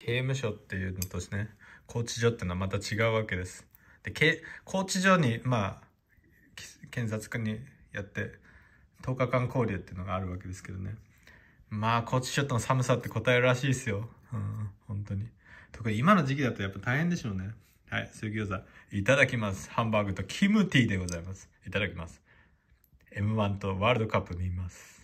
刑務所っていうのとですね、拘置所っていうのはまた違うわけです。で、拘置所に、まあ、検察官にやって、10日間交流っていうのがあるわけですけどね。まあ、拘置所との寒さって答えるらしいですよ。うん、本当に。特に今の時期だとやっぱ大変でしょうね。はい、水餃子。いただきます。ハンバーグとキムティーでございます。いただきます。M1 とワールドカップ見ます。